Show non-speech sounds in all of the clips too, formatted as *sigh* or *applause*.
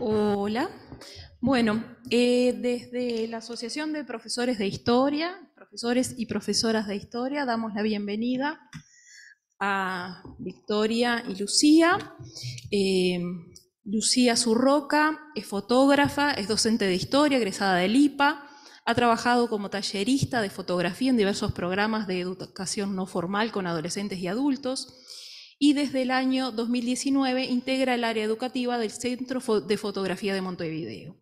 Hola. Bueno, eh, desde la Asociación de Profesores de Historia, profesores y profesoras de Historia, damos la bienvenida a Victoria y Lucía. Eh, Lucía Zurroca es fotógrafa, es docente de historia, egresada del IPA, ha trabajado como tallerista de fotografía en diversos programas de educación no formal con adolescentes y adultos y desde el año 2019 integra el área educativa del Centro de Fotografía de Montevideo.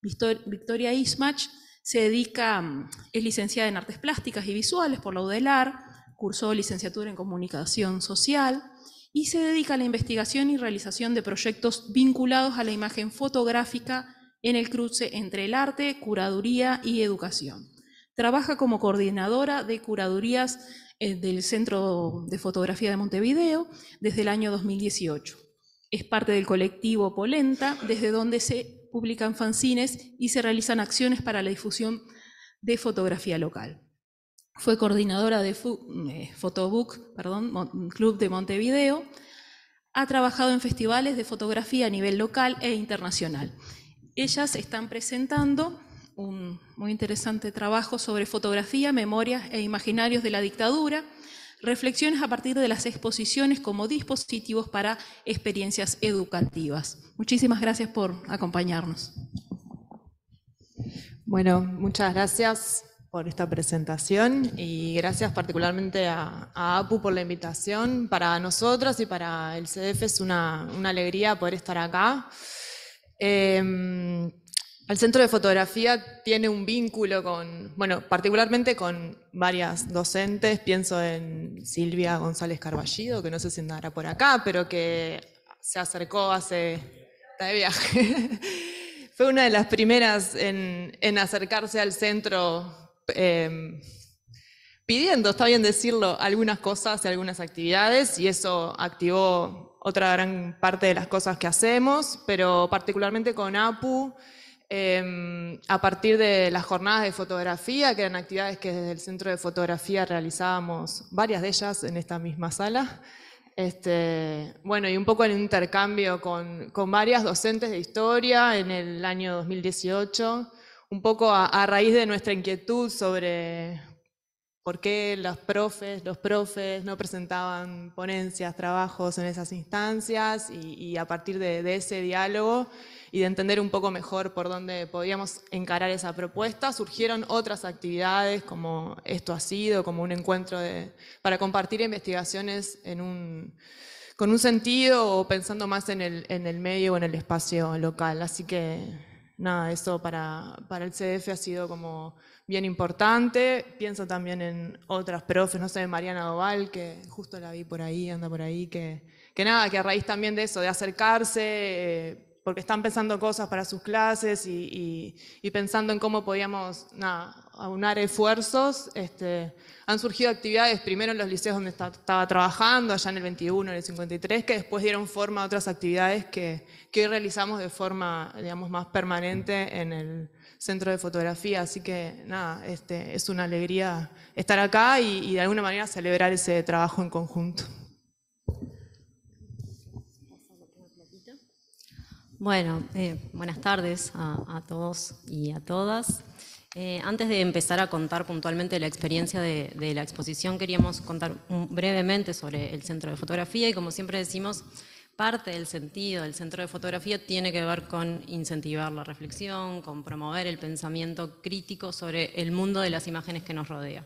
Victoria Ismach se dedica, mm, es licenciada en Artes Plásticas y Visuales por la UDELAR, cursó licenciatura en Comunicación Social y se dedica a la investigación y realización de proyectos vinculados a la imagen fotográfica en el cruce entre el arte, curaduría y educación. Trabaja como coordinadora de curadurías eh, del Centro de Fotografía de Montevideo desde el año 2018. Es parte del colectivo Polenta, desde donde se publican fanzines y se realizan acciones para la difusión de fotografía local. Fue coordinadora de Fotobook, eh, perdón, Club de Montevideo. Ha trabajado en festivales de fotografía a nivel local e internacional. Ellas están presentando un muy interesante trabajo sobre fotografía, memorias e imaginarios de la dictadura, reflexiones a partir de las exposiciones como dispositivos para experiencias educativas. Muchísimas gracias por acompañarnos. Bueno, muchas gracias por esta presentación y gracias particularmente a, APU por la invitación. Para nosotros y para el CDF es una, alegría poder estar acá. Em, el centro de fotografía tiene un vínculo con, bueno, particularmente con varias docentes. Pienso en Silvia González Carballido, que no sé si andará por acá, pero que se acercó hace. Está de viaje. *laughs* Fue una de las primeras en, acercarse al centro em, pidiendo, está bien decirlo, algunas cosas y algunas actividades, y eso activó otra gran parte de las cosas que hacemos, pero particularmente con APU. Em, a partir de las jornadas de fotografía, que eran actividades que desde el centro de fotografía realizábamos, varias de ellas en esta misma sala. Este, bueno, y un poco el intercambio con, varias docentes de historia en el año 2018, un poco a raíz de nuestra inquietud sobre por qué los profes, los profes no presentaban ponencias, trabajos en esas instancias y, a partir de, ese diálogo y de entender un poco mejor por dónde podíamos encarar esa propuesta, surgieron otras actividades como esto ha sido, como un encuentro para compartir investigaciones con un sentido o pensando más en el, medio o en el espacio local. Así que nada, eso para, para el CDF ha sido como bien importante. Pienso también en otras profes, no sé, Mariana Doval, que justo la vi por ahí, anda por ahí, que, que nada, que a raíz también de eso, de acercarse, eh, porque están pensando cosas para sus clases y, pensando en cómo podíamos nada, aunar esfuerzos. Este, han surgido actividades primero en los liceos donde estaba trabajando, allá en el 21, en el 53, que después dieron forma a otras actividades que, que hoy realizamos de forma, digamos, más permanente en el centro de fotografía. Así que nada, este, es una alegría estar acá y, de alguna manera celebrar ese trabajo en conjunto. Bueno, eh, buenas tardes a, todos y a todas. Eh, antes de empezar a contar puntualmente la experiencia de, la exposición, queríamos contar brevemente sobre el Centro de Fotografía y como siempre decimos, Parte del sentido del centro de fotografía tiene que ver con incentivar la reflexión, con promover el pensamiento crítico sobre el mundo de las imágenes que nos rodea.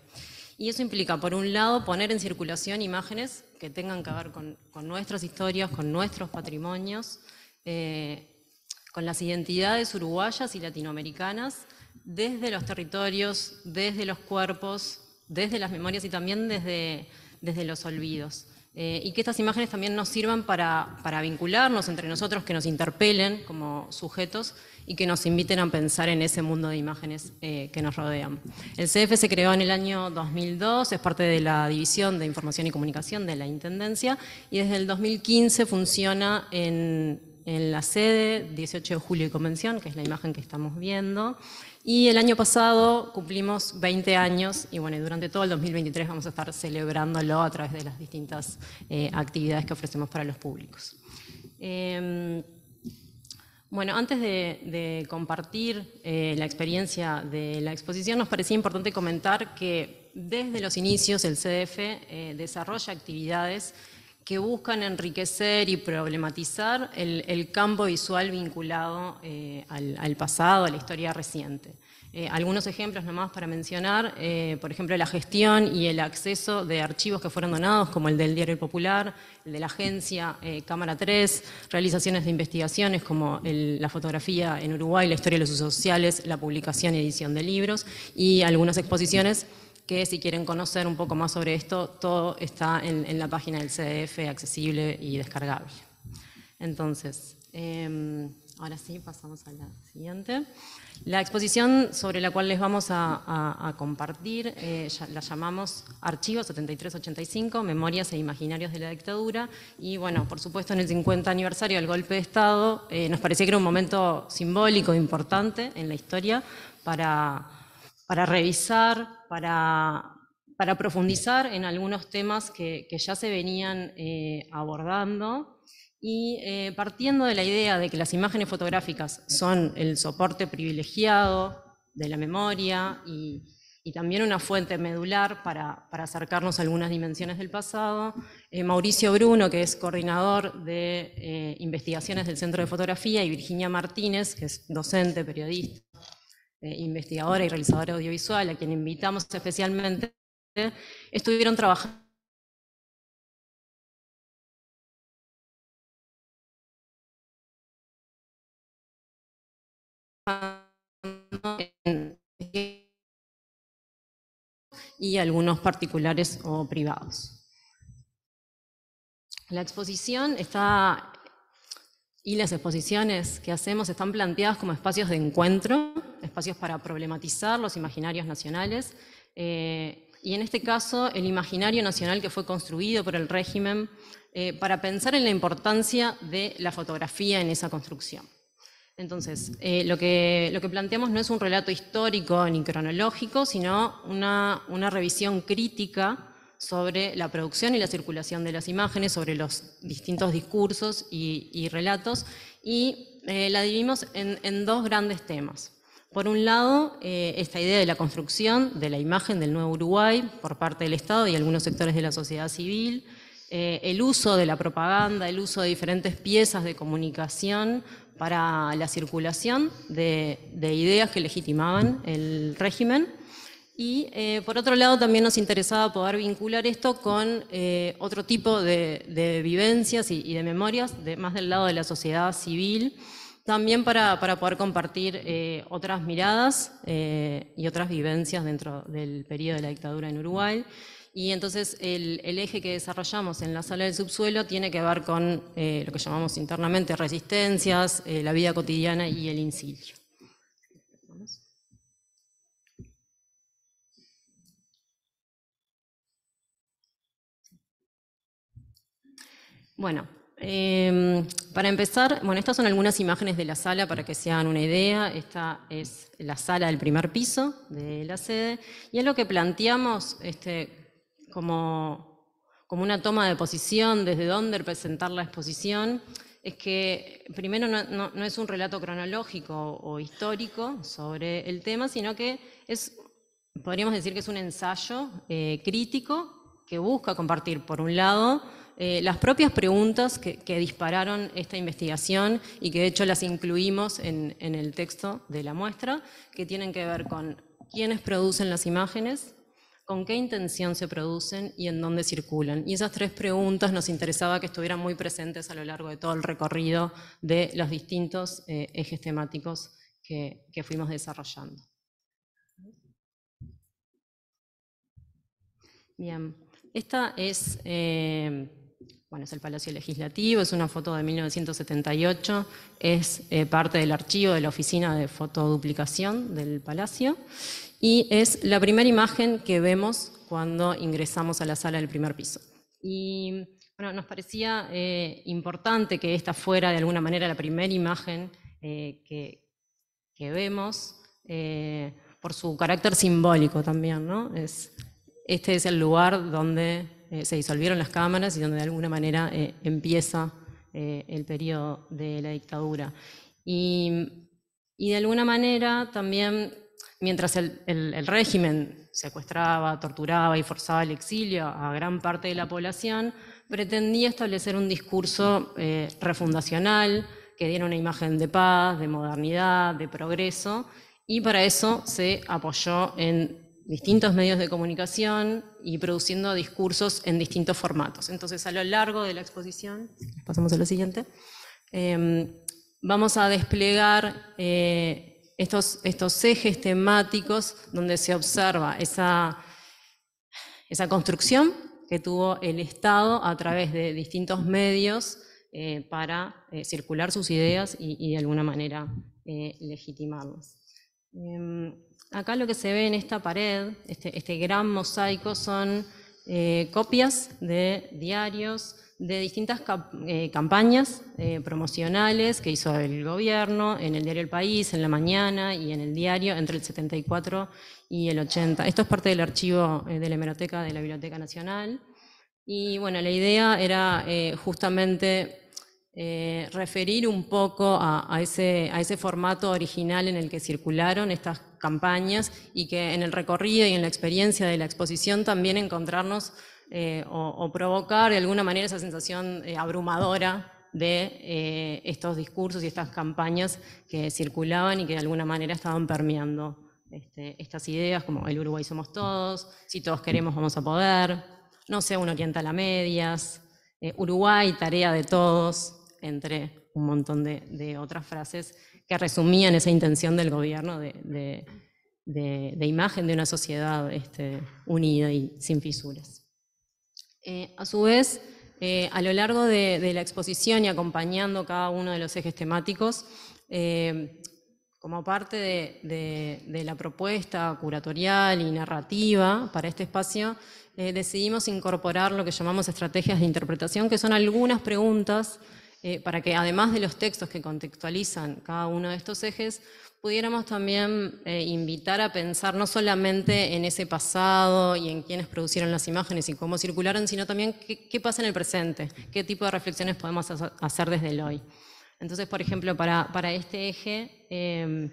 Y eso implica, por un lado, poner en circulación imágenes que tengan que ver con, nuestras historias, con nuestros patrimonios, eh, con las identidades uruguayas y latinoamericanas, desde los territorios, desde los cuerpos, desde las memorias y también desde los olvidos. Eh, y que estas imágenes también nos sirvan para, para, vincularnos entre nosotros, que nos interpelen como sujetos y que nos inviten a pensar en ese mundo de imágenes eh, que nos rodean. El CF se creó en el año 2002, es parte de la División de Información y Comunicación de la Intendencia y desde el 2015 funciona en, en la sede 18 de julio y Convención, que es la imagen que estamos viendo. Y el año pasado cumplimos 20 años y bueno, durante todo el 2023 vamos a estar celebrándolo a través de las distintas eh, actividades que ofrecemos para los públicos. Em, bueno, antes de, compartir eh, la experiencia de la exposición, nos parecía importante comentar que desde los inicios el CDF eh, desarrolla actividades que buscan enriquecer y problematizar el, campo visual vinculado eh, al, pasado, a la historia reciente. Eh, algunos ejemplos nomás para mencionar, eh, por ejemplo, la gestión y el acceso de archivos que fueron donados, como el del Diario Popular, el de la agencia Cámara 3, realizaciones de investigaciones como la fotografía en Uruguay, la historia de los usos sociales, la publicación y edición de libros, y algunas exposiciones que si quieren conocer un poco más sobre esto, todo está en, la página del CDF accesible y descargable. Entonces, em, ahora sí, pasamos a la siguiente. La exposición sobre la cual les vamos a, compartir eh, la llamamos Archivos 7385, Memorias e Imaginarios de la Dictadura. Y bueno, por supuesto en el 50 aniversario del golpe de Estado eh, nos parecía que era un momento simbólico, importante en la historia para, para revisar para, profundizar en algunos temas que, ya se venían eh, abordando y eh, partiendo de la idea de que las imágenes fotográficas son el soporte privilegiado de la memoria y, también una fuente medular para, acercarnos a algunas dimensiones del pasado. Eh, Mauricio Bruno, que es coordinador de investigaciones del Centro de Fotografía, y Virginia Martínez, que es docente, periodista eh, investigadora y realizadora audiovisual, a quien invitamos especialmente, estuvieron trabajando y algunos particulares o privados. La exposición está y las exposiciones que hacemos están planteadas como espacios de encuentro, espacios para problematizar los imaginarios nacionales. Eh, y en este caso, el imaginario nacional que fue construido por el régimen eh, para pensar en la importancia de la fotografía en esa construcción. Entonces, eh, lo, que, lo, que, planteamos no es un relato histórico ni cronológico, sino una, una revisión crítica sobre la producción y la circulación de las imágenes, sobre los distintos discursos y, relatos, y eh, la dividimos en, dos grandes temas. Por un lado, eh, esta idea de la construcción de la imagen del nuevo Uruguay por parte del Estado y algunos sectores de la sociedad civil, eh, el uso de la propaganda, el uso de diferentes piezas de comunicación para la circulación de ideas que legitimaban el régimen y eh, por otro lado también nos interesaba poder vincular esto con eh, otro tipo de, vivencias y, de memorias, más del lado de la sociedad civil, también para, poder compartir eh, otras miradas y otras vivencias dentro del periodo de la dictadura en Uruguay. Y entonces el, eje que desarrollamos en la sala del subsuelo tiene que ver con lo que llamamos internamente resistencias, la vida cotidiana y el incidio. Bueno, em, para empezar, bueno, estas son algunas imágenes de la sala para que se hagan una idea. Esta es la sala del primer piso de la sede y es lo que planteamos este, como, una toma de posición, desde dónde presentar la exposición. Es que primero no, es un relato cronológico o histórico sobre el tema, sino que es, podríamos decir que es un ensayo eh, crítico que busca compartir, por un lado, eh, las propias preguntas que, dispararon esta investigación y que de hecho las incluimos en, el texto de la muestra, que tienen que ver con quiénes producen las imágenes, con qué intención se producen y en dónde circulan. Y esas tres preguntas nos interesaba que estuvieran muy presentes a lo largo de todo el recorrido de los distintos eh, ejes temáticos que, fuimos desarrollando. Bien, esta es eh, bueno, es el Palacio Legislativo, es una foto de 1978, es eh, parte del archivo de la oficina de fotoduplicación del Palacio y es la primera imagen que vemos cuando ingresamos a la sala del primer piso. Y bueno, nos parecía eh, importante que esta fuera de alguna manera la primera imagen eh, que, que, vemos por su carácter simbólico también, ¿no? Es, este es el lugar donde eh, se disolvieron las cámaras y donde de alguna manera eh, empieza eh, el periodo de la dictadura. Y, de alguna manera también, mientras el, régimen secuestraba, torturaba y forzaba el exilio a gran parte de la población, pretendía establecer un discurso refundacional que diera una imagen de paz, de modernidad, de progreso, y para eso se apoyó en distintos medios de comunicación y produciendo discursos en distintos formatos. Entonces, a lo largo de la exposición, pasamos a lo siguiente, em, vamos a desplegar eh, estos, estos ejes temáticos donde se observa esa, esa construcción que tuvo el Estado a través de distintos medios eh, para eh, circular sus ideas y, de alguna manera eh, legitimarlas. Em, Acá lo que se ve en esta pared, este, este gran mosaico, son eh, copias de diarios, de distintas eh, campañas eh, promocionales que hizo el gobierno en el diario El País, en la mañana y en el diario entre el 74 y el 80. Esto es parte del archivo de la hemeroteca de la Biblioteca Nacional. Y bueno, la idea era justamente referir un poco ese, a ese formato original en el que circularon estas campañas y que en el recorrido y en la experiencia de la exposición también encontrarnos eh, o, provocar de alguna manera esa sensación eh, abrumadora de eh, estos discursos y estas campañas que circulaban y que de alguna manera estaban permeando este, estas ideas como el Uruguay somos todos, si todos queremos vamos a poder, no sé, uno orienta a medias, Uruguay tarea de todos, entre un montón de otras frases que resumían esa intención del gobierno de, imagen de una sociedad este, unida y sin fisuras. Eh, a su vez, eh, a lo largo de, la exposición y acompañando cada uno de los ejes temáticos, eh, como parte de, la propuesta curatorial y narrativa para este espacio, decidimos incorporar lo que llamamos estrategias de interpretación, que son algunas preguntas eh, para que además de los textos que contextualizan cada uno de estos ejes, pudiéramos también eh, invitar a pensar no solamente en ese pasado y en quiénes producieron las imágenes y cómo circularon, sino también qué, pasa en el presente, qué tipo de reflexiones podemos hacer desde el hoy. Entonces, por ejemplo, para, este eje, em,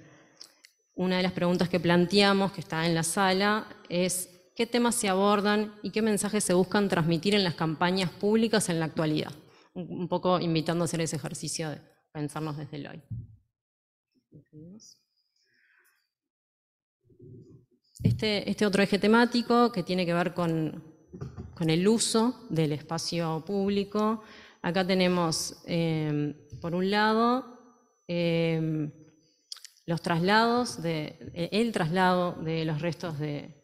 una de las preguntas que planteamos, que está en la sala, es qué temas se abordan y qué mensajes se buscan transmitir en las campañas públicas en la actualidad un poco invitando a hacer ese ejercicio de pensarnos desde el hoy. Este, este otro eje temático que tiene que ver con, el uso del espacio público. Acá tenemos, em, por un lado, em, los traslados, de, el traslado de los restos de,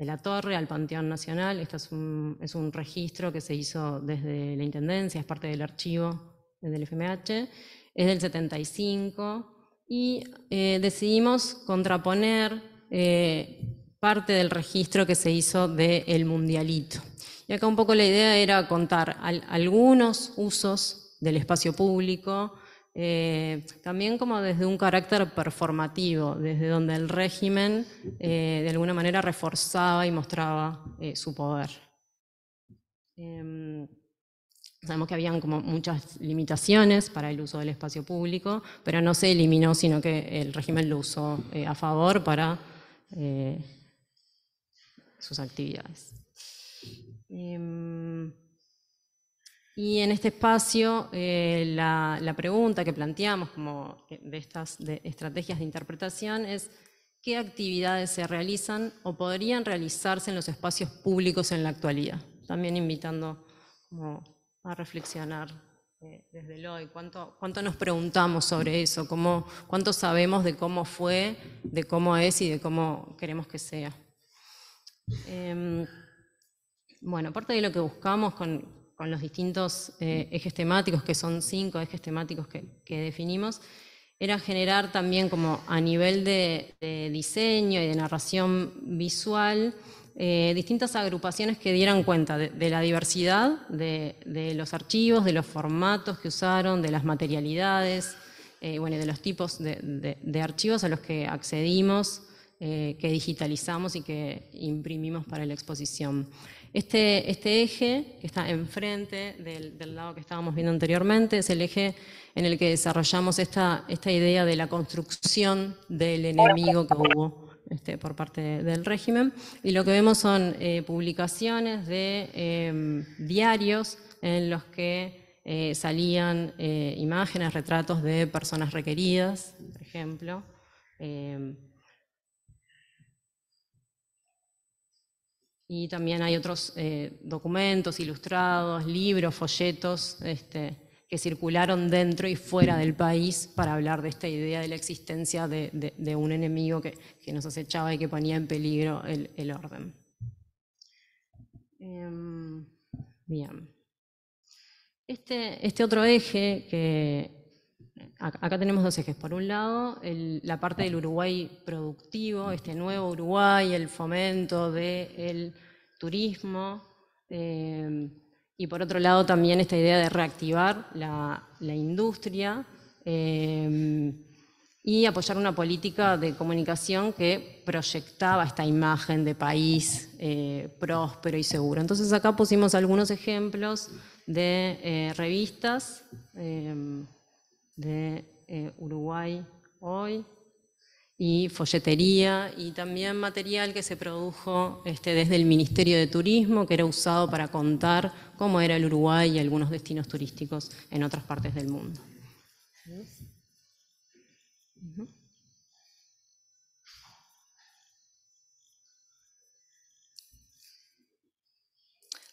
de la Torre al Panteón Nacional. Este es un, registro que se hizo desde la Intendencia, es parte del archivo del FMH, es del 75, y eh, decidimos contraponer eh, parte del registro que se hizo del Mundialito. Y acá un poco la idea era contar algunos usos del espacio público eh, también como desde un carácter performativo, desde donde el régimen eh, de alguna manera reforzaba y mostraba eh, su poder. Em, sabemos que habían como muchas limitaciones para el uso del espacio público, pero no se eliminó, sino que el régimen lo usó a favor para sus actividades. Em, y en este espacio, eh, la, pregunta que planteamos como de estas estrategias de interpretación es qué actividades se realizan o podrían realizarse en los espacios públicos en la actualidad. También invitando a reflexionar eh, desde el hoy, ¿Cuánto, nos preguntamos sobre eso, ¿Cómo, cuánto sabemos de cómo fue, de cómo es y de cómo queremos que sea. Em, bueno, aparte de lo que buscamos con, con los distintos eh, ejes temáticos, que son cinco ejes temáticos que, definimos, era generar también como a nivel de, diseño y de narración visual eh, distintas agrupaciones que dieran cuenta de, la diversidad de, los archivos, de los formatos que usaron, de las materialidades, eh, bueno, de los tipos de, archivos a los que accedimos, que digitalizamos y que imprimimos para la exposición. Este, este, eje, que está enfrente del, lado que estábamos viendo anteriormente, es el eje en el que desarrollamos esta, idea de la construcción del enemigo que hubo este, por parte del régimen. Y lo que vemos son eh, publicaciones de em, diarios en los que eh, salían eh, imágenes, retratos de personas requeridas, por ejemplo. Em, Y también hay otros eh, documentos ilustrados, libros, folletos este, que circularon dentro y fuera del país para hablar de esta idea de la existencia de, un enemigo que, nos acechaba y que ponía en peligro el, orden. Em, bien. Este, este, otro eje que, acá tenemos dos ejes. Por un lado, la parte del Uruguay productivo, este nuevo Uruguay, el fomento del turismo, eh, y por otro lado también esta idea de reactivar la, industria eh, y apoyar una política de comunicación que proyectaba esta imagen de país eh, próspero y seguro. Entonces acá pusimos algunos ejemplos de revistas de eh, Uruguay hoy y folletería y también material que se produjo este, desde el Ministerio de Turismo que era usado para contar cómo era el Uruguay y algunos destinos turísticos en otras partes del mundo.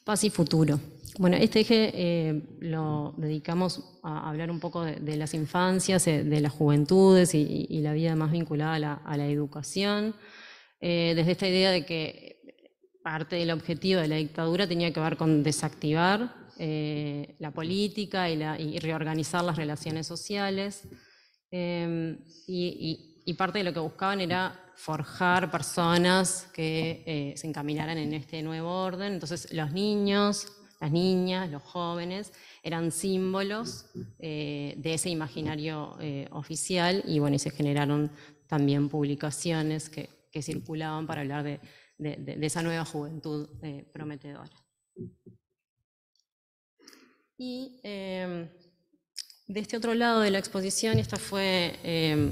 Paz y futuro. Bueno, este eje eh, lo dedicamos a hablar un poco de, las infancias, eh, de las juventudes y, la vida más vinculada a la, educación, eh, desde esta idea de que parte del objetivo de la dictadura tenía que ver con desactivar la política y, reorganizar las relaciones sociales. Em, y, y, parte de lo que buscaban era forjar personas que se encaminaran en este nuevo orden. Entonces, los niños, las niñas, los jóvenes, eran símbolos eh, de ese imaginario eh, oficial y bueno, se generaron también publicaciones que, circulaban para hablar de, esa nueva juventud eh, prometedora. Y de este otro lado de la exposición, esta fue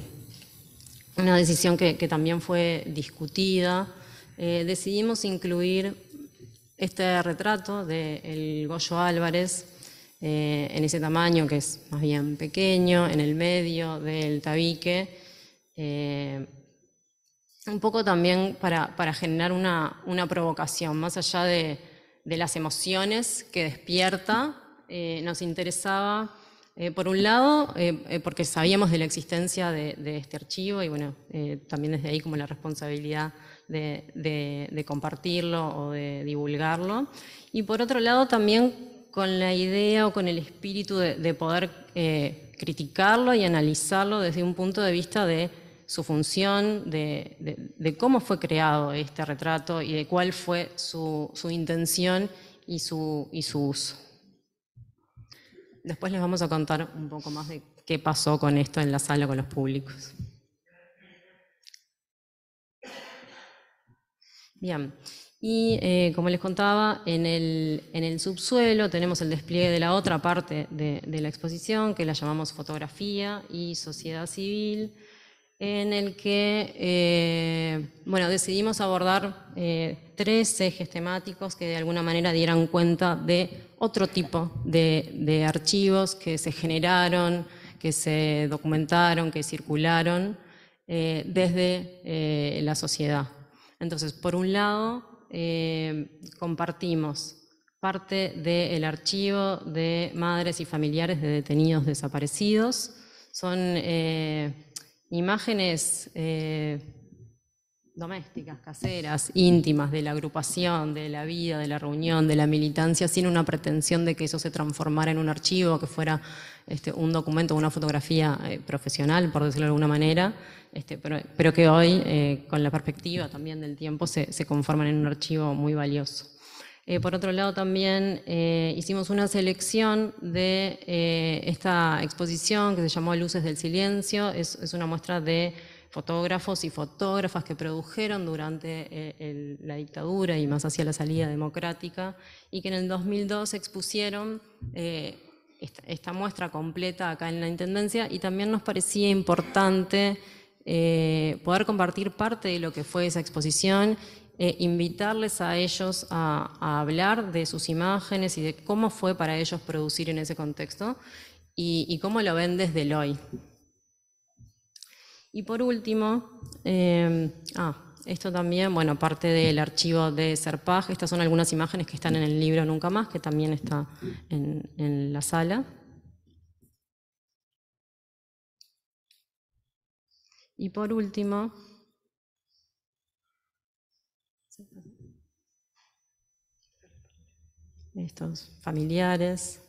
una decisión que, que, también fue discutida, decidimos incluir este retrato del Goyo Álvarez, eh, en ese tamaño que es más bien pequeño, en el medio del tabique, eh, un poco también para, generar una, provocación, más allá de, las emociones que despierta, eh, nos interesaba, por un lado, porque sabíamos de la existencia de, de, este archivo y bueno, también desde ahí como la responsabilidad de, compartirlo o de divulgarlo. Y por otro lado, también con la idea o con el espíritu de, poder eh, criticarlo y analizarlo desde un punto de vista de su función, de, cómo fue creado este retrato y de cuál fue su, intención y su uso. Después les vamos a contar un poco más de qué pasó con esto en la sala con los públicos. Bien, y eh, como les contaba, en el, subsuelo tenemos el despliegue de la otra parte de, la exposición, que la llamamos fotografía y sociedad civil, en el que eh, decidimos abordar eh, tres ejes temáticos que de alguna manera dieran cuenta de otro tipo de archivos que se generaron, que se documentaron, que circularon desde la sociedad. Entonces, por un lado, eh, compartimos parte del archivo de madres y familiares de detenidos desaparecidos. Son eh, imágenes eh, domésticas, caseras, íntimas, de la agrupación, de la vida, de la reunión, de la militancia, sin una pretensión de que eso se transformara en un archivo, que fuera este, un documento, una fotografía eh, profesional, por decirlo de alguna manera, este, pero, que hoy, eh, con la perspectiva también del tiempo, se, conforman en un archivo muy valioso. Eh, por otro lado, también hicimos una selección de esta exposición que se llamó Luces del Silencio, es, una muestra de fotógrafos y fotógrafas que produjeron durante la dictadura y más hacia la salida democrática, y que en el 2002 expusieron eh, esta, muestra completa acá en la Intendencia y también nos parecía importante eh, poder compartir parte de lo que fue esa exposición, eh, invitarles a ellos a, hablar de sus imágenes y de cómo fue para ellos producir en ese contexto y, cómo lo ven desde el hoy. Y por último, eh, ah, esto también, bueno, parte del archivo de Serpaj. Estas son algunas imágenes que están en el libro Nunca Más, que también está en, en la sala. Y por último, estos familiares.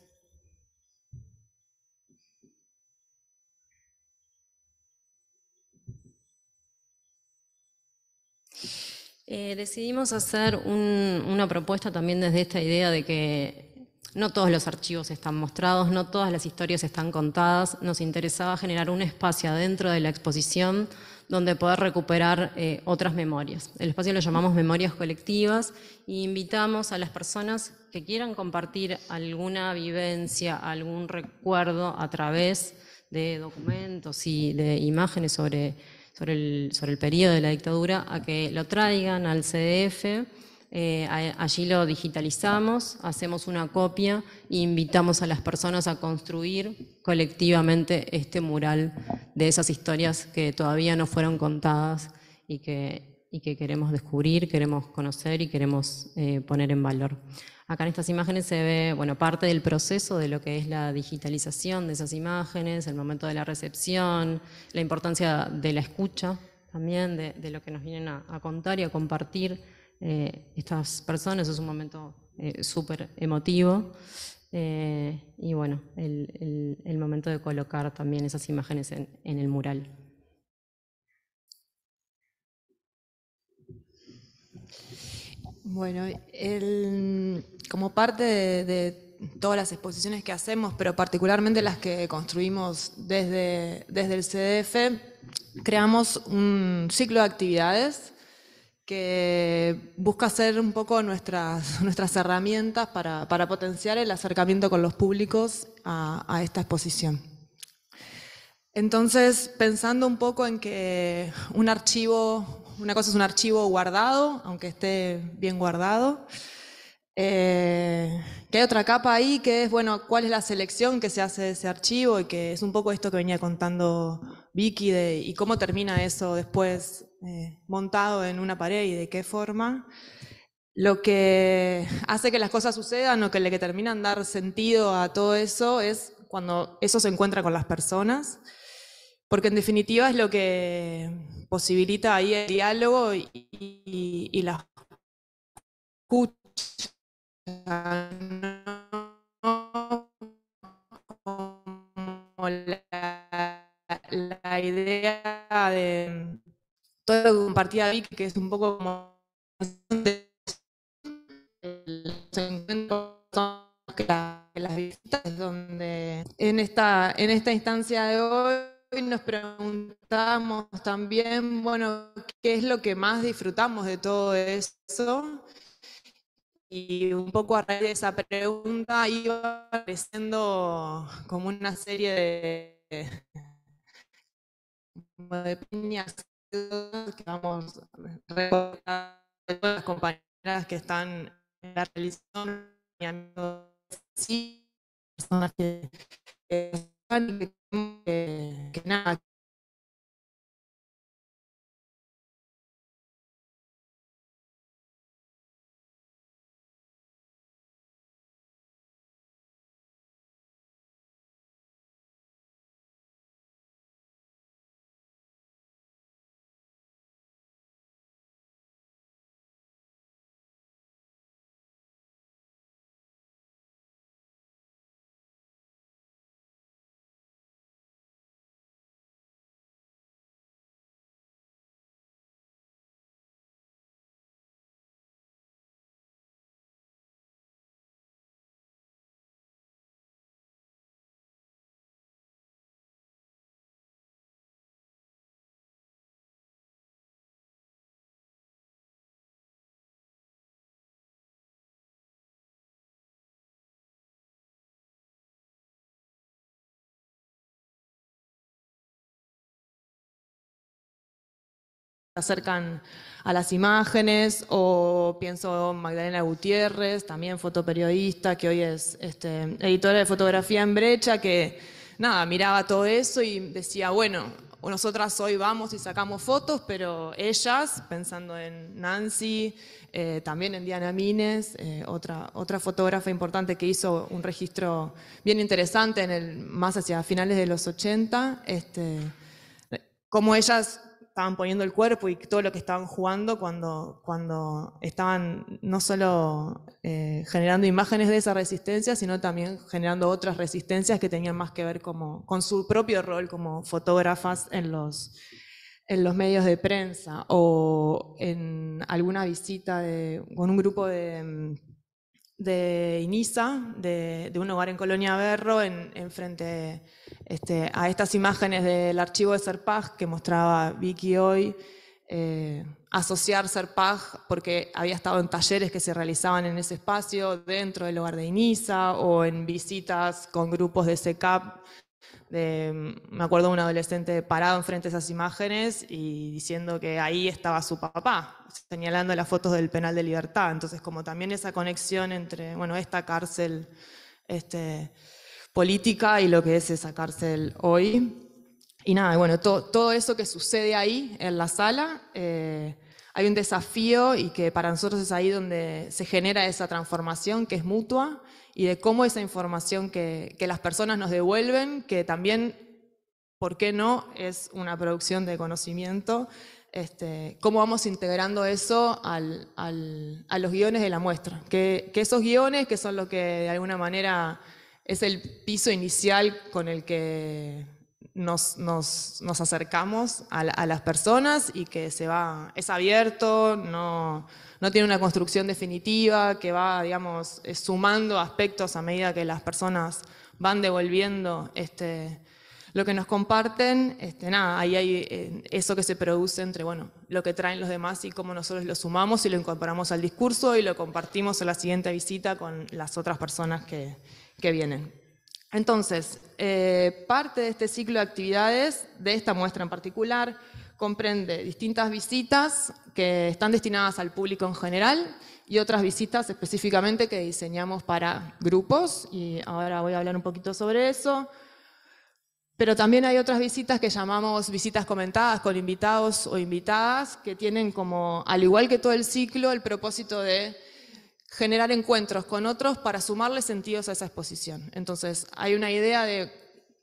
Eh, decidimos hacer una propuesta también desde esta idea de que no todos los archivos están mostrados, no todas las historias están contadas. Nos interesaba generar un espacio dentro de la exposición donde poder recuperar eh, otras memorias. El espacio lo llamamos memorias colectivas y e invitamos a las personas que quieran compartir alguna vivencia, algún recuerdo a través de documentos y de imágenes sobre sobre el, sobre el periodo de la dictadura, a que lo traigan al CDF. Eh, allí lo digitalizamos, hacemos una copia e invitamos a las personas a construir colectivamente este mural de esas historias que todavía no fueron contadas y que y que queremos descubrir, queremos conocer y queremos eh, poner en valor. Acá en estas imágenes se ve bueno, parte del proceso de lo que es la digitalización de esas imágenes, el momento de la recepción, la importancia de la escucha también, de, de lo que nos vienen a, contar y a compartir eh, estas personas. Es un momento eh, súper emotivo. y bueno, el, el, el, momento de colocar también esas imágenes en, en el mural. Bueno, como parte de, todas las exposiciones que hacemos, pero particularmente las que construimos desde, desde el CDF, creamos un ciclo de actividades que busca ser un poco nuestras, *laughs* nuestras herramientas para, potenciar el acercamiento con los públicos a esta exposición. Entonces, pensando un poco en que un archivo una cosa es un archivo guardado, aunque esté bien guardado. Eh, que hay otra capa ahí que es, bueno, cuál es la selección que se hace de ese archivo y que es un poco esto que venía contando Vicky y cómo termina eso después eh, montado en una pared y de qué forma. Lo que hace que las cosas sucedan o que le que terminan dar sentido a todo eso es cuando eso se encuentra con las personas porque en definitiva es lo que posibilita ahí el diálogo y, y, la escucha. la, idea de todo lo que compartía que es un poco como los encuentros que las visitas donde en esta en esta instancia de hoy Hoy nos preguntamos también, bueno, ¿qué es lo que más disfrutamos de todo eso? Y un poco a raíz de esa pregunta iba apareciendo como una serie de, como de piñas que vamos a recordando las compañeras que están en la realización, y amigos, sí, personas que, que eh, que, eh, que nada, acercan a las imágenes, o pienso Magdalena Gutiérrez, también fotoperiodista, que hoy es este, editora de fotografía en brecha, que nada, miraba todo eso y decía, bueno, nosotras hoy vamos y sacamos fotos, pero ellas, pensando en Nancy, eh, también en Diana Mines, eh, otra, otra fotógrafa importante que hizo un registro bien interesante en el, más hacia finales de los 80, este, como ellas estaban poniendo el cuerpo y todo lo que estaban jugando cuando, cuando estaban no solo eh, generando imágenes de esa resistencia, sino también generando otras resistencias que tenían más que ver como, con su propio rol como fotógrafas en los, en los medios de prensa o en alguna visita con un grupo de mm, de Inisa, de, un hogar en Colonia Berro, en, frente este, a estas imágenes del archivo de SERPAJ que mostraba Vicky hoy, eh, asociar SERPAJ porque había estado en talleres que se realizaban en ese espacio, dentro del hogar de Inisa o en visitas con grupos de SECAP Mm, me acuerdo de un adolescente parado enfrente de esas imágenes y diciendo que ahí estaba su papá, señalando las fotos del penal de libertad. Entonces, como también esa conexión entre, esta cárcel este, política y lo que es esa cárcel hoy. Y nada, bueno, todo eso que sucede ahí en la sala, eh, hay un desafío y que para nosotros es ahí donde se genera esa transformación que es mutua y de cómo esa información que, las personas nos devuelven, que también, ¿por qué no?, es una producción de conocimiento, este, cómo vamos integrando eso a los guiones de la muestra. Que, que, esos guiones, que son lo que de alguna manera es el piso inicial con el que nos, acercamos a, las personas y que se va, es abierto, no, tiene una construcción definitiva, que va, sumando aspectos a medida que las personas van devolviendo este, lo que nos comparten, este, ahí hay eh, eso que se produce entre bueno, lo que traen los demás y cómo nosotros lo sumamos y lo incorporamos al discurso y lo compartimos en la siguiente visita con las otras personas que vienen. Entonces, eh, parte de este ciclo de actividades, de esta muestra en particular, comprende distintas visitas que están destinadas al público en general y otras visitas específicamente que diseñamos para grupos, y ahora voy a hablar un poquito sobre eso. Pero también hay otras visitas que llamamos visitas comentadas con invitados o invitadas, que tienen como, al igual que todo el ciclo, el propósito de generar encuentros con otros para sumarle sentidos a esa exposición. Entonces, hay una idea de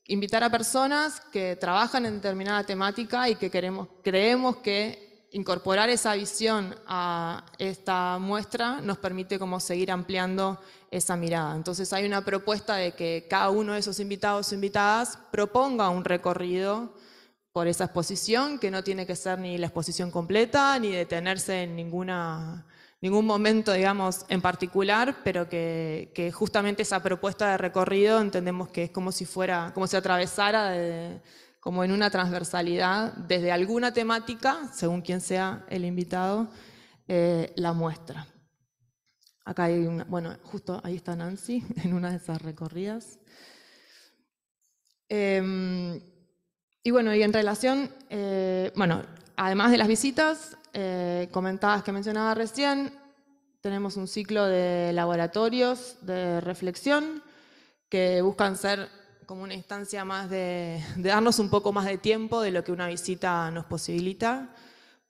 invitar a personas que trabajan en determinada temática y que queremos, creemos que incorporar esa visión a esta muestra nos permite como seguir ampliando esa mirada. Entonces hay una propuesta de que cada uno de esos invitados o invitadas proponga un recorrido por esa exposición, que no tiene que ser ni la exposición completa, ni detenerse en ninguna ningún momento, digamos, en particular, pero que, justamente esa propuesta de recorrido entendemos que es como si fuera, como si atravesara como en una transversalidad desde alguna temática, según quien sea el invitado, eh, la muestra. Acá hay una, bueno, justo ahí está Nancy *laughs* en una de esas recorridas. Em, y bueno, y en relación, eh, bueno, además de las visitas, eh, comentadas que mencionaba recién, tenemos un ciclo de laboratorios de reflexión que buscan ser como una instancia más de, darnos un poco más de tiempo de lo que una visita nos posibilita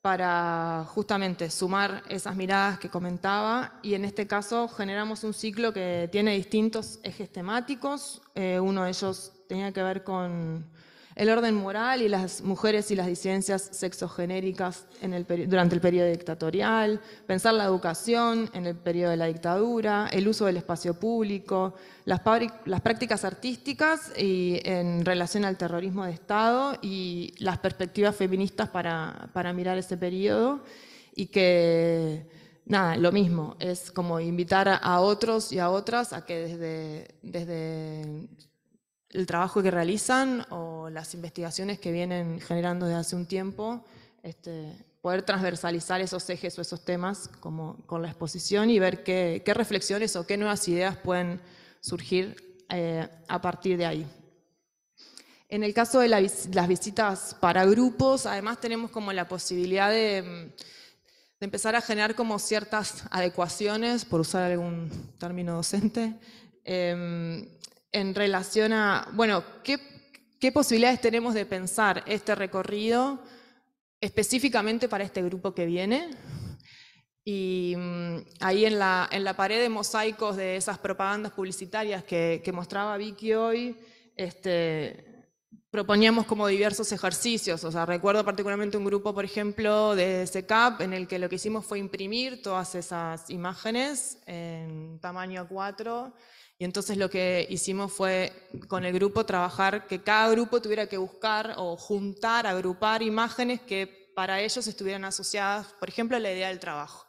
para justamente sumar esas miradas que comentaba y en este caso generamos un ciclo que tiene distintos ejes temáticos. Eh, uno de ellos tenía que ver con el orden moral y las mujeres y las disidencias sexogenéricas en durante el periodo dictatorial, pensar la educación en el periodo de la dictadura, el uso del espacio público, las, prácticas artísticas y en relación al terrorismo de Estado y las perspectivas feministas para, mirar ese periodo y que nada, lo mismo, es como invitar a otros y a otras a que desde, desde el trabajo que realizan o las investigaciones que vienen generando desde hace un tiempo, este, poder transversalizar esos ejes o esos temas como, con la exposición y ver qué, reflexiones o qué nuevas ideas pueden surgir eh, a partir de ahí. En el caso de las visitas para grupos, además tenemos como la posibilidad mm, de, empezar a generar como ciertas adecuaciones, por usar algún término docente, em, en relación a, bueno, ¿qué, posibilidades tenemos de pensar este recorrido específicamente para este grupo que viene? Y mm, ahí en la, en la pared de mosaicos de esas propagandas publicitarias que, mostraba Vicky hoy, este, proponíamos como diversos ejercicios. O sea, recuerdo particularmente un grupo, por ejemplo, de SECAP, en el que lo que hicimos fue imprimir todas esas imágenes en tamaño 4 entonces lo que hicimos fue con el grupo trabajar que cada grupo tuviera que buscar o juntar, agrupar imágenes que para ellos estuvieran asociadas, por ejemplo, a la idea del trabajo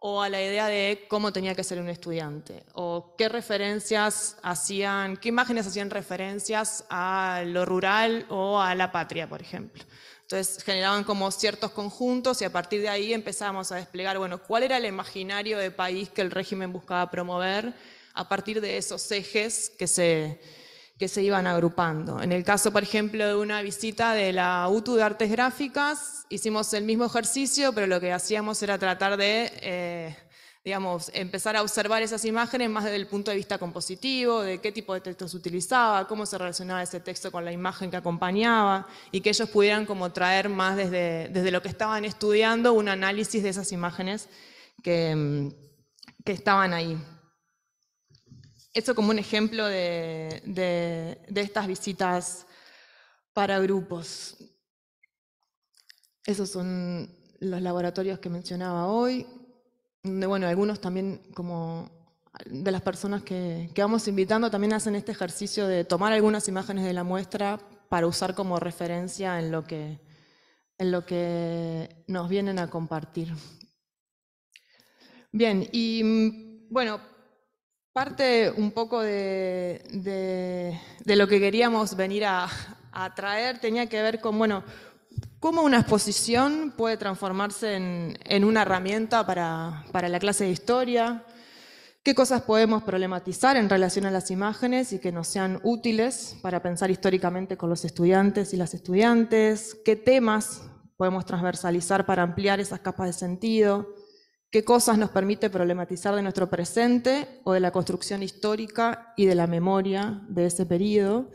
o a la idea de cómo tenía que ser un estudiante, o qué referencias hacían, qué imágenes hacían referencias a lo rural o a la patria, por ejemplo. Entonces generaban como ciertos conjuntos y a partir de ahí empezamos a desplegar, bueno, cuál era el imaginario de país que el régimen buscaba promover a partir de esos ejes que se, que se iban agrupando. En el caso, por ejemplo, de una visita de la UTU de Artes Gráficas, hicimos el mismo ejercicio, pero lo que hacíamos era tratar de, eh, digamos, empezar a observar esas imágenes más desde el punto de vista compositivo, de qué tipo de texto se utilizaba, cómo se relacionaba ese texto con la imagen que acompañaba, y que ellos pudieran como traer más desde, desde lo que estaban estudiando un análisis de esas imágenes que, mm, que estaban ahí eso como un ejemplo de, estas visitas para grupos. Esos son los laboratorios que mencionaba hoy, donde bueno, algunos también como de las personas que, vamos invitando también hacen este ejercicio de tomar algunas imágenes de la muestra para usar como referencia en lo que, en lo que nos vienen a compartir. Bien, y mm, bueno, Parte un poco de, lo que queríamos venir a, traer tenía que ver con, cómo una exposición puede transformarse en, una herramienta para, para, la clase de historia, qué cosas podemos problematizar en relación a las imágenes y que nos sean útiles para pensar históricamente con los estudiantes y las estudiantes, qué temas podemos transversalizar para ampliar esas capas de sentido, qué cosas nos permite problematizar de nuestro presente o de la construcción histórica y de la memoria de ese periodo.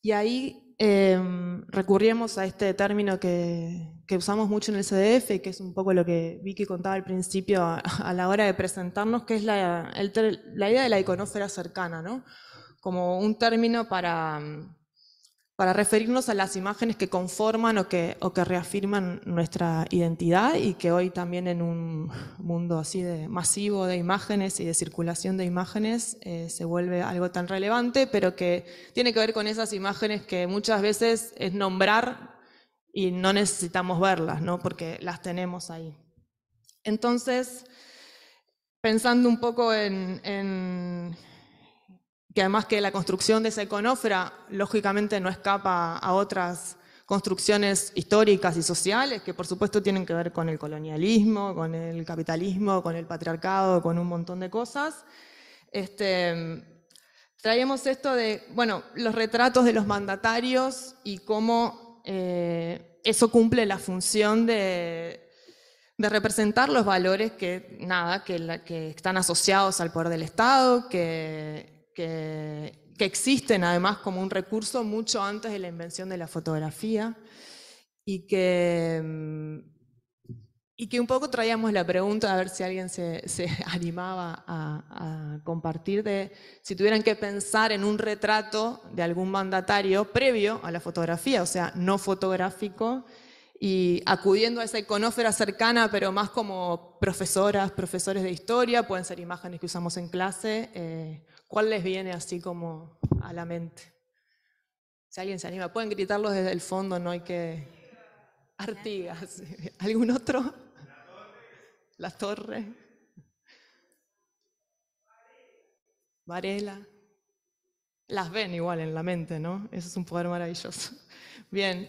Y ahí em, recurrimos a este término que, usamos mucho en el CDF, que es un poco lo que Vicky contaba al principio a, la hora de presentarnos, que es la, idea de la iconósfera cercana, ¿no? como un término para para referirnos a las imágenes que conforman o que, reafirman nuestra identidad y que hoy también en un mundo así de masivo de imágenes y de circulación de imágenes eh, se vuelve algo tan relevante, pero que tiene que ver con esas imágenes que muchas veces es nombrar y no necesitamos verlas, ¿no? porque las tenemos ahí. Entonces, pensando un poco en, que además que la construcción de esa iconofra lógicamente no escapa a otras construcciones históricas y sociales que por supuesto tienen que ver con el colonialismo, con el capitalismo, con el patriarcado, con un montón de cosas. Este, traemos esto de, bueno, los retratos de los mandatarios y cómo eh, eso cumple la función de, representar los valores que, nada, que están asociados al poder del Estado, que, que, que existen además como un recurso mucho antes de la invención de la fotografía y que, y que un poco traíamos la pregunta a ver si alguien se, *laughs* animaba a, compartir de si tuvieran que pensar en un retrato de algún mandatario previo a la fotografía, o sea, no fotográfico, y acudiendo a esa iconófera cercana, pero más como profesoras, profesores de historia, pueden ser imágenes que usamos en clase. Eh, ¿Cuál les viene así como a la mente? Si alguien se anima, pueden gritarlos desde el fondo, no hay que... Artigas. *laughs* ¿Algún otro? La torre. La Varela. Las ven igual en la mente, ¿no? Eso es un poder maravilloso. Bien.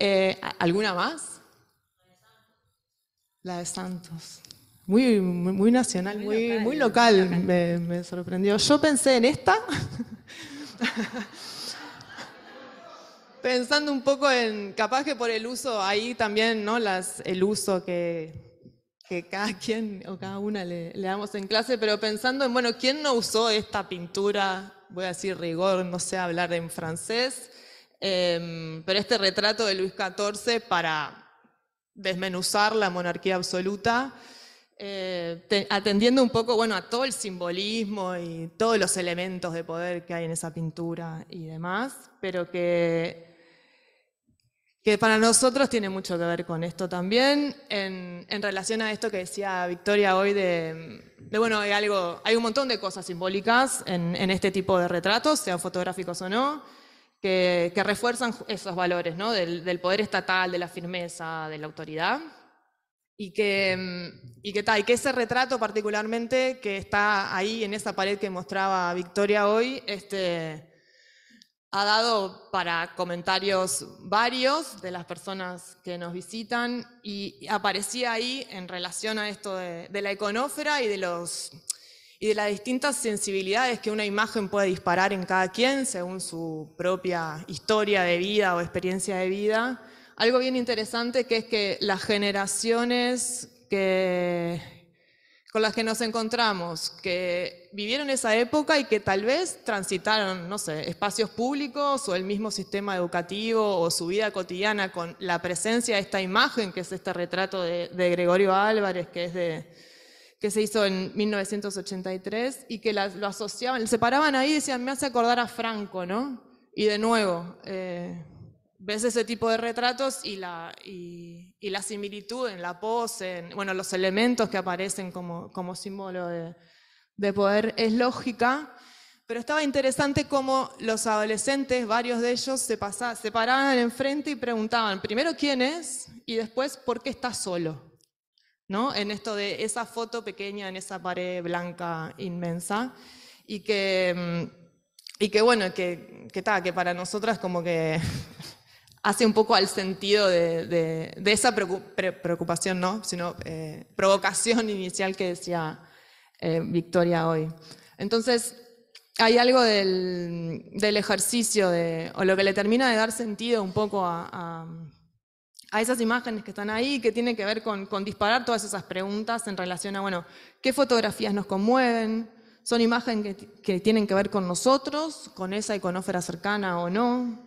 Eh, ¿Alguna más? La de Santos muy, muy, nacional, muy, muy, local, Me, sorprendió. Yo pensé en esta, *laughs* pensando un poco en, capaz que por el uso, ahí también, ¿no? el uso que, cada quien o cada una le, damos en clase, pero pensando en, bueno, ¿quién no usó esta pintura? Voy a decir rigor, no sé hablar en francés, em, pero este retrato de Luis XIV para desmenuzar la monarquía absoluta. Eh, atendiendo un poco, bueno, a todo el simbolismo y todos los elementos de poder que hay en esa pintura y demás, pero que que para nosotros tiene mucho que ver con esto también, en, en relación a esto que decía Victoria hoy de, bueno, hay algo, hay un montón de cosas simbólicas en, en este tipo de retratos, sean fotográficos o no, que, que refuerzan esos valores, ¿no? del, poder estatal, de la firmeza, de la autoridad y que, mm, que, ese retrato particularmente que está ahí en esa pared que mostraba Victoria hoy, este, ha dado para comentarios varios de las personas que nos visitan y aparecía ahí en relación a esto de, la iconófera y de, y de las distintas sensibilidades que una imagen puede disparar en cada quien según su propia historia de vida o experiencia de vida algo bien interesante que es que las generaciones que, con las que nos encontramos, que vivieron esa época y que tal vez transitaron, no sé, espacios públicos o el mismo sistema educativo o su vida cotidiana con la presencia de esta imagen, que es este retrato de, Gregorio Álvarez, que es de, que se hizo en 1983 y que lo asociaban, se paraban ahí y decían, me hace acordar a Franco, ¿no? Y de nuevo, eh, ves ese tipo de retratos y la, y, la similitud en la pose, en, bueno, los elementos que aparecen como, como símbolo de, poder es lógica, pero estaba interesante cómo los adolescentes, varios de ellos, se, se paraban enfrente y preguntaban primero quién es y después por qué está solo. ¿no? En esto de esa foto pequeña en esa pared blanca inmensa y que, mm, y bueno, que, que, que para nosotras como que *laughs* hace un poco al sentido de, esa preocupación, ¿no? sino eh, provocación *laughs* inicial que decía eh, Victoria hoy. Entonces, hay algo del, ejercicio, de, o lo que le termina de dar sentido un poco a, esas imágenes que están ahí, que tienen que ver con, disparar todas esas preguntas en relación a, bueno, ¿qué fotografías nos conmueven? ¿Son imágenes que, tienen que ver con nosotros, con esa iconófera cercana o no?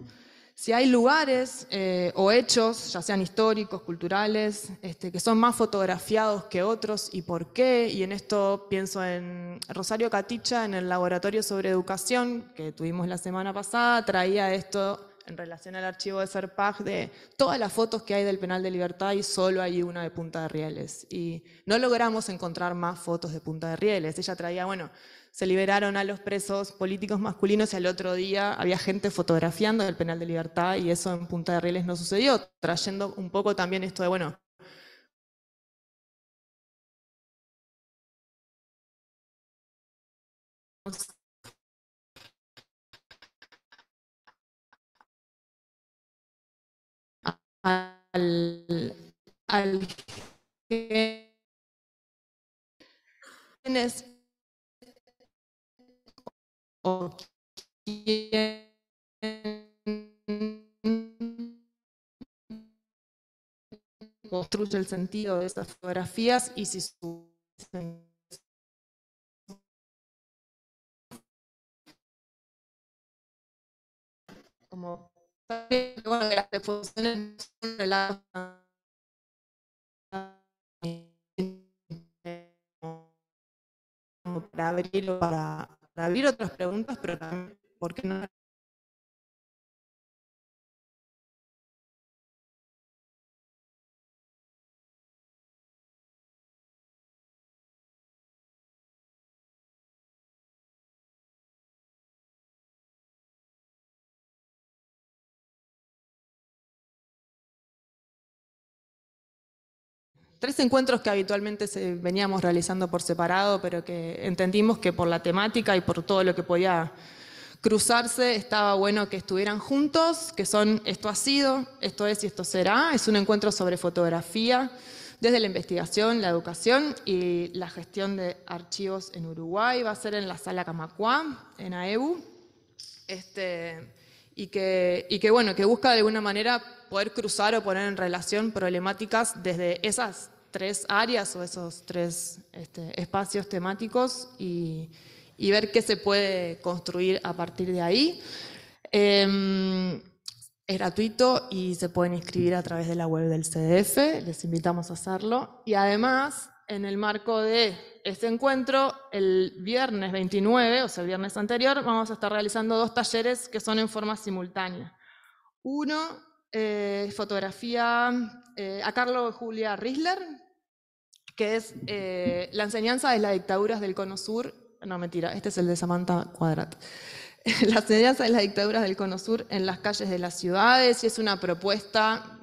Si hay lugares eh, o hechos, ya sean históricos, culturales, este, que son más fotografiados que otros y por qué, y en esto pienso en Rosario Caticha, en el laboratorio sobre educación que tuvimos la semana pasada, traía esto en relación al archivo de Serpag de todas las fotos que hay del penal de libertad y solo hay una de Punta de Rieles. Y no logramos encontrar más fotos de Punta de Rieles. Ella traía, bueno, se liberaron a los presos políticos masculinos y al otro día había gente fotografiando el penal de libertad y eso en Punta de Rieles no sucedió, trayendo un poco también esto de, bueno, o construye el sentido de estas fotografías y si su como bueno, las defunciones para abrirlo para para abrir otras preguntas, pero también, ¿por qué no tres encuentros que habitualmente se veníamos realizando por separado, pero que entendimos que por la temática y por todo lo que podía cruzarse, estaba bueno que estuvieran juntos, que son esto ha sido, esto es y esto será. Es un encuentro sobre fotografía, desde la investigación, la educación y la gestión de archivos en Uruguay. Va a ser en la sala Camacuá, en AEU. Este, y que, bueno, que busca de alguna manera poder cruzar o poner en relación problemáticas desde esas tres áreas o esos tres este, espacios temáticos y, ver qué se puede construir a partir de ahí. Em, es gratuito y se pueden inscribir a través de la web del CDF, les invitamos a hacerlo. Y además, en el marco de este encuentro, el viernes 29, o sea, el viernes anterior, vamos a estar realizando dos talleres que son en forma simultánea. Uno, eh, fotografía eh, a Carlos Julia Risler, que es eh, la enseñanza de las dictaduras del Cono Sur. No, mentira, este es el de Samantha Cuadrat. *laughs* la enseñanza de las dictaduras del Cono Sur en las calles de las ciudades, y es una propuesta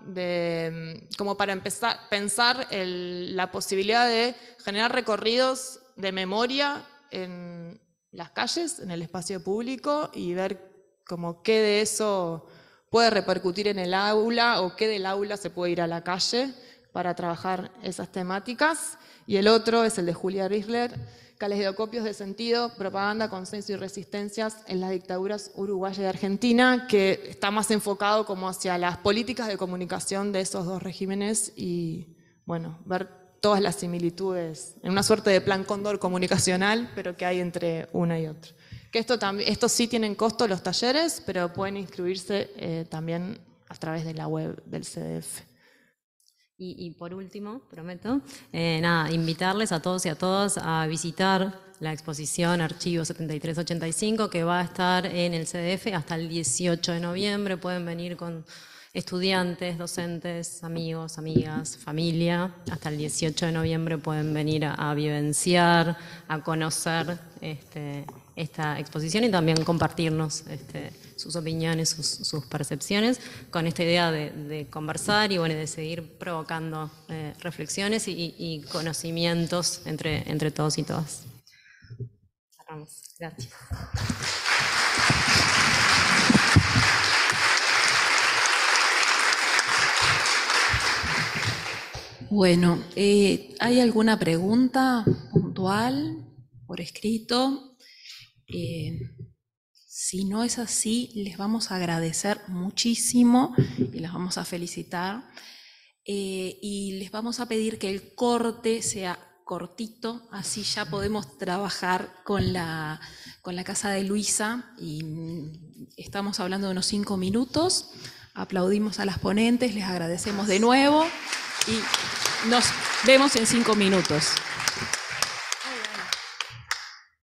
como para empezar, pensar la posibilidad de generar recorridos de memoria en las calles, en el espacio público y ver cómo qué de eso puede repercutir en el aula o qué del aula se puede ir a la calle para trabajar esas temáticas. Y el otro es el de Julia Riesler, Caleidocopios de sentido, propaganda, consenso y resistencias en las dictaduras uruguaya y argentina, que está más enfocado como hacia las políticas de comunicación de esos dos regímenes y, bueno, ver todas las similitudes en una suerte de plan cóndor comunicacional, pero que hay entre una y otra. Que esto, también, esto sí tienen costo los talleres, pero pueden inscribirse eh, también a través de la web del CDF. Y, por último, prometo, eh, nada, invitarles a todos y a todas a visitar la exposición Archivo 7385 que va a estar en el CDF hasta el 18 de noviembre. Pueden venir con Estudiantes, docentes, amigos, amigas, familia, hasta el 18 de noviembre pueden venir a, vivenciar, a conocer este, esta exposición y también compartirnos este, sus opiniones, sus, percepciones, con esta idea de, conversar y bueno, de seguir provocando eh, reflexiones y, conocimientos entre, entre todos y todas. Gracias. Bueno, eh, ¿hay alguna pregunta puntual por escrito? Eh, si no es así, les vamos a agradecer muchísimo y las vamos a felicitar. Eh, y les vamos a pedir que el corte sea cortito, así ya podemos trabajar con la, con la casa de Luisa y estamos hablando de unos cinco minutos. Aplaudimos a las ponentes, les agradecemos de nuevo y nos vemos en cinco minutos.